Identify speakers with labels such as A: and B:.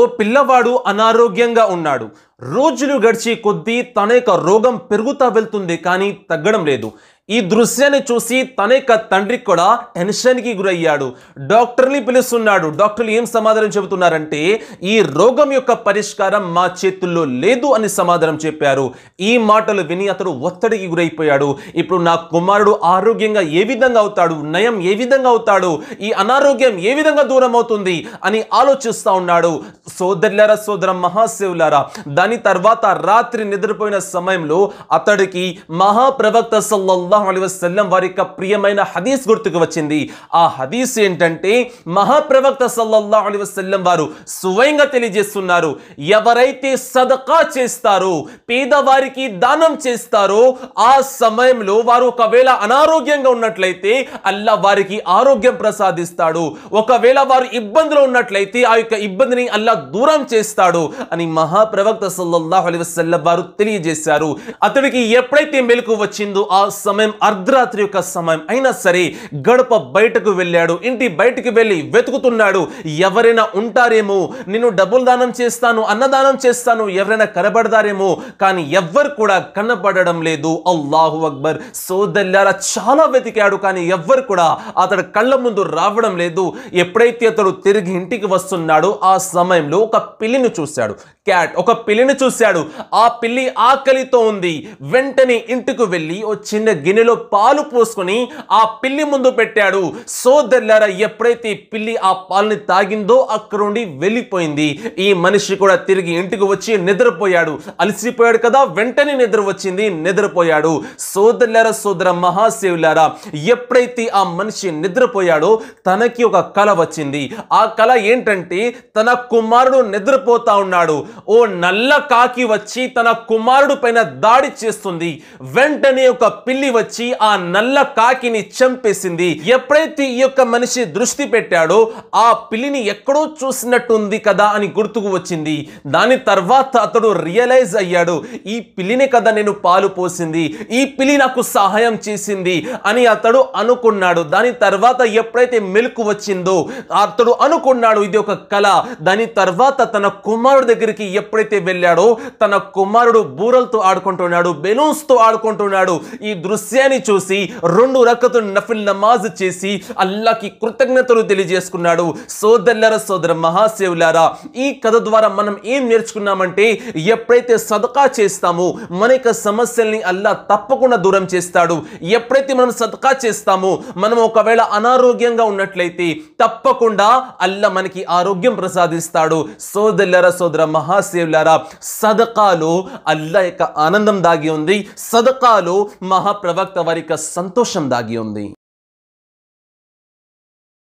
A: ఓ పిల్లవాడు అనారోగ్యంగా ఉన్నాడు రోజులు గడిచి కొద్దీ తన యొక్క రోగం పెరుగుతూ వెళ్తుంది కానీ తగ్గడం లేదు ఈ దృశ్యాన్ని చూసి తన యొక్క తండ్రికి కూడా టెన్షన్కి గురయ్యాడు డాక్టర్ని పిలుస్తున్నాడు డాక్టర్లు ఏం సమాధానం చెబుతున్నారంటే ఈ రోగం యొక్క పరిష్కారం మా చేతుల్లో లేదు అని సమాధానం చెప్పారు ఈ మాటలు విని అతడు ఒత్తిడికి గురైపోయాడు ఇప్పుడు నా కుమారుడు ఆరోగ్యంగా ఏ విధంగా అవుతాడు నయం ఏ విధంగా అవుతాడు ఈ అనారోగ్యం ఏ విధంగా దూరం అవుతుంది అని ఆలోచిస్తూ ఉన్నాడు సోదరులారా సోదర మహాశివులారా కానీ తర్వాత రాత్రి నిద్రపోయిన సమయంలో అతడికి మహాప్రవక్త సల్లల్లాహు అలీ వసల్లం వారి యొక్క ప్రియమైన హదీస్ గుర్తుకు వచ్చింది ఆ హదీస్ ఏంటంటే మహాప్రవక్త సల్లల్లాహు అలీ వసల్లం వారు స్వయంగా తెలియజేస్తున్నారు ఎవరైతే సదకా చేస్తారో పేదవారికి దానం చేస్తారో ఆ సమయంలో వారు ఒకవేళ అనారోగ్యంగా ఉన్నట్లయితే అల్లా వారికి ఆరోగ్యం ప్రసాదిస్తాడు ఒకవేళ వారు ఇబ్బందులు ఉన్నట్లయితే ఆ యొక్క ఇబ్బందిని అల్లా దూరం చేస్తాడు అని మహాప్రవక్త సల్లల్లాహు అలీ వసల్లం వారు తెలియజేశారు అతడికి ఎప్పుడైతే మెలకు వచ్చిందో ఆ సమయం అర్ధరాత్రి యొక్క సమయం అయినా సరే గడప బయటకు వెళ్ళాడు ఇంటి బయటకు వెళ్ళి వెతుకుతున్నాడు ఎవరైనా ఉంటారేమో నిన్ను డబ్బులు దానం చేస్తాను అన్నదానం చేస్తాను ఎవరైనా కనబడతారేమో కానీ ఎవ్వరు కూడా కనబడడం లేదు అల్లాహు అక్బర్ సోదల్లారా చాలా వెతికాడు కానీ ఎవ్వరు కూడా అతడు కళ్ళ ముందు రావడం లేదు ఎప్పుడైతే అతడు తిరిగి ఇంటికి వస్తున్నాడో ఆ సమయంలో ఒక పిల్లిని చూశాడు క్యాట్ ఒక పిల్లిని పిల్లిని చూశాడు ఆ పిల్లి ఆకలితో ఉంది వెంటనే ఇంటికి వెళ్ళి ఓ చిన్న గిన్నెలో పాలు పోసుకొని ఆ పిల్లి ముందు పెట్టాడు సోదరులారా ఎప్పుడైతే పిల్లి ఆ పాలని తాగిందో అక్కడ ఉండి వెళ్ళిపోయింది ఈ మనిషి కూడా తిరిగి ఇంటికి వచ్చి నిద్రపోయాడు అలసిపోయాడు కదా వెంటనే నిద్ర వచ్చింది నిద్రపోయాడు సోదరులారా సోదర మహాశివులారా ఎప్పుడైతే ఆ మనిషి నిద్రపోయాడో తనకి ఒక కళ వచ్చింది ఆ కళ ఏంటంటే తన కుమారుడు నిద్రపోతా ఉన్నాడు ఓ నల్ల కాకి వచ్చి తన కుమారుడు పైన దాడి చేస్తుంది వెంటనే ఒక పిల్లి వచ్చి ఆ నల్ల కాకిని చంపేసింది ఎప్పుడైతే ఈ యొక్క మనిషి దృష్టి పెట్టాడో ఆ పిల్లిని ఎక్కడో చూసినట్టుంది కదా అని గుర్తుకు వచ్చింది దాని తర్వాత అతడు రియలైజ్ అయ్యాడు ఈ పిల్లినే కదా నేను పాలు పోసింది ఈ పిల్లి నాకు సహాయం చేసింది అని అతడు అనుకున్నాడు దాని తర్వాత ఎప్పుడైతే మెలకు వచ్చిందో అతడు అనుకున్నాడు ఇది ఒక కళ దాని తర్వాత తన కుమారుడు దగ్గరికి ఎప్పుడైతే వెళ్ళి వెళ్ళాడో తన కుమారుడు బూరలతో ఆడుకుంటున్నాడు బెలూన్స్తో ఆడుకుంటున్నాడు ఈ దృశ్యాన్ని చూసి రెండు రకతు నఫిల్ నమాజ్ చేసి అల్లాకి కృతజ్ఞతలు తెలియజేసుకున్నాడు సోదరులార సోదర మహాసేవులారా ఈ కథ ద్వారా మనం ఏం నేర్చుకున్నామంటే ఎప్పుడైతే సదకా చేస్తామో మన యొక్క సమస్యల్ని అల్లా తప్పకుండా దూరం చేస్తాడు ఎప్పుడైతే మనం సదకా చేస్తామో మనం ఒకవేళ అనారోగ్యంగా ఉన్నట్లయితే తప్పకుండా అల్లా మనకి ఆరోగ్యం ప్రసాదిస్తాడు సోదరులరా సోదర మహాసేవులారా సదకాలో అల్లా యొక్క ఆనందం దాగి ఉంది సదకాలో మహాప్రవక్త వారి యొక్క సంతోషం దాగి ఉంది